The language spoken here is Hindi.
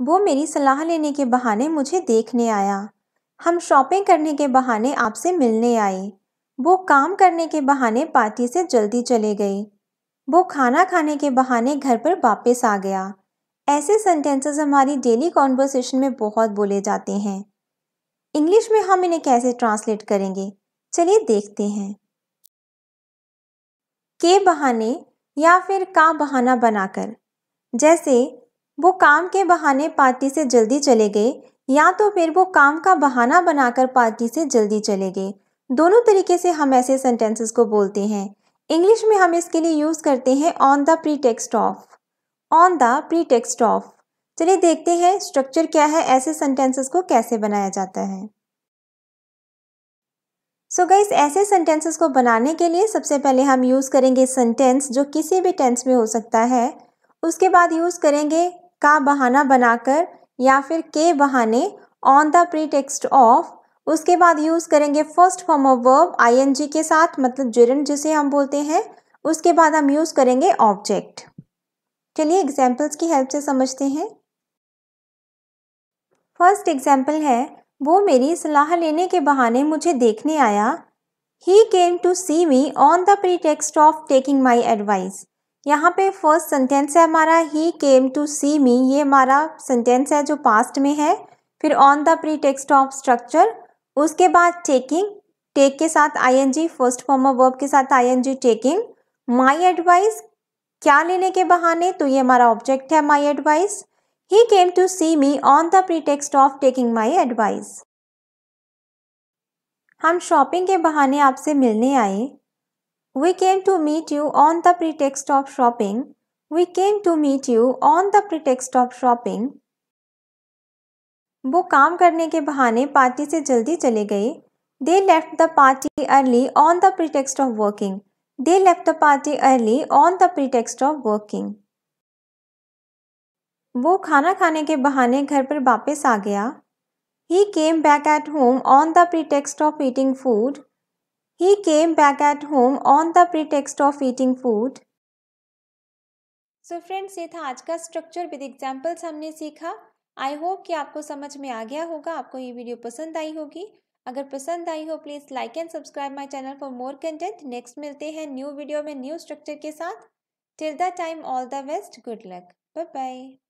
वो मेरी सलाह लेने के बहाने मुझे देखने आया हम शॉपिंग करने के बहाने आपसे मिलने आए वो काम करने के बहाने पार्टी से जल्दी चले गए वो खाना खाने के बहाने घर पर वापस आ गया ऐसे सेंटेंसेस हमारी डेली कॉन्वर्सेशन में बहुत बोले जाते हैं इंग्लिश में हम इन्हें कैसे ट्रांसलेट करेंगे चलिए देखते हैं के बहाने या फिर का बहाना बनाकर जैसे वो काम के बहाने पार्टी से जल्दी चले गए या तो फिर वो काम का बहाना बनाकर पार्टी से जल्दी चले गए दोनों तरीके से हम ऐसे सेंटेंसेस को बोलते हैं इंग्लिश में हम इसके लिए यूज़ करते हैं on the pretext of on the pretext of चलिए देखते हैं स्ट्रक्चर क्या है ऐसे सेंटेंसेस को कैसे बनाया जाता है सो so गाइस ऐसे सेंटेंसेस को बनाने के लिए सबसे पहले हम यूज़ करेंगे सेंटेंस जो किसी भी टेंस में हो सकता है उसके बाद यूज़ करेंगे का बहाना बनाकर या फिर के बहाने ऑन द प्रीटेक्स्ट ऑफ उसके बाद यूज़ करेंगे first form of verb ING के साथ मतलब जिरन जिसे हम बोलते हैं उसके बाद हम यूज़ करेंगे ऑब्जेक्ट चलिए एग्जाम्पल्स की हेल्प से समझते हैं फर्स्ट एग्जाम्पल है वो मेरी सलाह लेने के बहाने मुझे देखने आया he came to see me on the pretext of taking my advice यहाँ पे फर्स्ट सेंटेंस है हमारा ही केम टू सी मी ये हमारा सेंटेंस है जो पास्ट में है फिर on the pretext of structure उसके बाद टेकिंग टेक के साथ ING first form of verb के साथ आईएनजी टेकिंग माय एडवाइस क्या लेने के बहाने तो ये हमारा ऑब्जेक्ट है my advice he came to see me on the pretext of taking my advice हम शॉपिंग के बहाने आपसे मिलने आए We came to meet you on the pretext of shopping. We came to meet you on the pretext of shopping. वो काम करने के बहाने पार्टी से जल्दी चले गए they left the party early on the pretext of working they left the party early on the pretext of working वो खाना खाने के बहाने घर पर वापस आ गया he came back at home on the pretext of eating food He came back at home on the pretext of eating food. So so friends ये था आज का स्ट्रक्चर विद एग्जाम्पल्स हमने सीखा आई होप कि आपको समझ में आ गया होगा आपको ये वीडियो पसंद आई होगी अगर पसंद आई हो please like and subscribe my channel for more content next मिलते हैं न्यू वीडियो में न्यू स्ट्रक्चर के साथ till the time all the best good luck bye bye